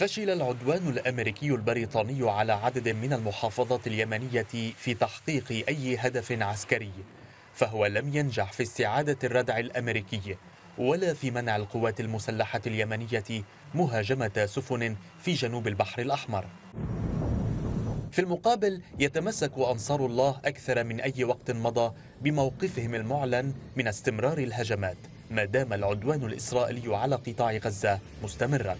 فشل العدوان الامريكي البريطاني على عدد من المحافظات اليمنيه في تحقيق اي هدف عسكري فهو لم ينجح في استعاده الردع الامريكي ولا في منع القوات المسلحه اليمنيه مهاجمه سفن في جنوب البحر الاحمر في المقابل يتمسك انصار الله اكثر من اي وقت مضى بموقفهم المعلن من استمرار الهجمات ما دام العدوان الاسرائيلي على قطاع غزه مستمرا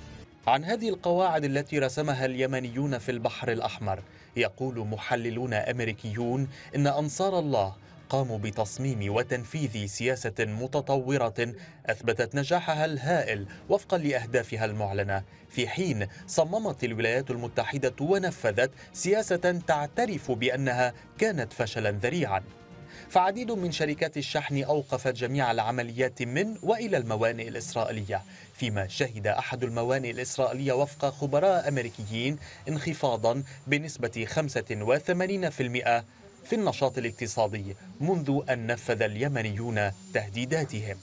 عن هذه القواعد التي رسمها اليمنيون في البحر الأحمر يقول محللون أمريكيون إن أنصار الله قاموا بتصميم وتنفيذ سياسة متطورة أثبتت نجاحها الهائل وفقا لأهدافها المعلنة في حين صممت الولايات المتحدة ونفذت سياسة تعترف بأنها كانت فشلا ذريعا فعديد من شركات الشحن أوقفت جميع العمليات من وإلى الموانئ الإسرائيلية فيما شهد أحد الموانئ الإسرائيلية وفق خبراء أمريكيين انخفاضا بنسبة 85% في النشاط الاقتصادي منذ أن نفذ اليمنيون تهديداتهم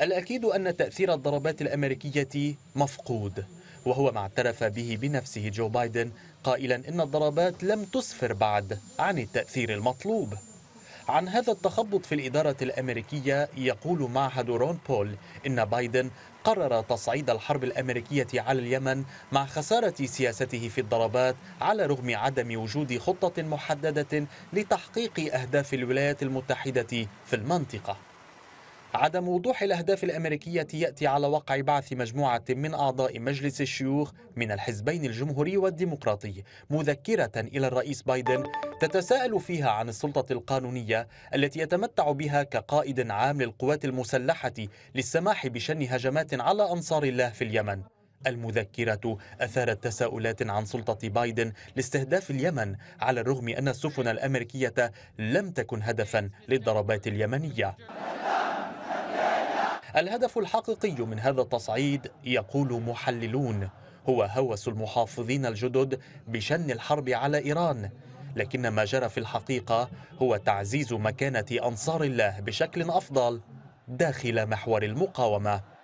الأكيد أن تأثير الضربات الأمريكية مفقود وهو ما اعترف به بنفسه جو بايدن قائلا إن الضربات لم تسفر بعد عن التأثير المطلوب عن هذا التخبط في الإدارة الأمريكية يقول معهد رون بول إن بايدن قرر تصعيد الحرب الأمريكية على اليمن مع خسارة سياسته في الضربات على رغم عدم وجود خطة محددة لتحقيق أهداف الولايات المتحدة في المنطقة عدم وضوح الأهداف الأمريكية يأتي على وقع بعث مجموعة من أعضاء مجلس الشيوخ من الحزبين الجمهوري والديمقراطي مذكرة إلى الرئيس بايدن تتساءل فيها عن السلطة القانونية التي يتمتع بها كقائد عام للقوات المسلحة للسماح بشن هجمات على أنصار الله في اليمن المذكرة أثارت تساؤلات عن سلطة بايدن لاستهداف اليمن على الرغم أن السفن الأمريكية لم تكن هدفا للضربات اليمنية الهدف الحقيقي من هذا التصعيد يقول محللون هو هوس المحافظين الجدد بشن الحرب على إيران لكن ما جرى في الحقيقة هو تعزيز مكانة أنصار الله بشكل أفضل داخل محور المقاومة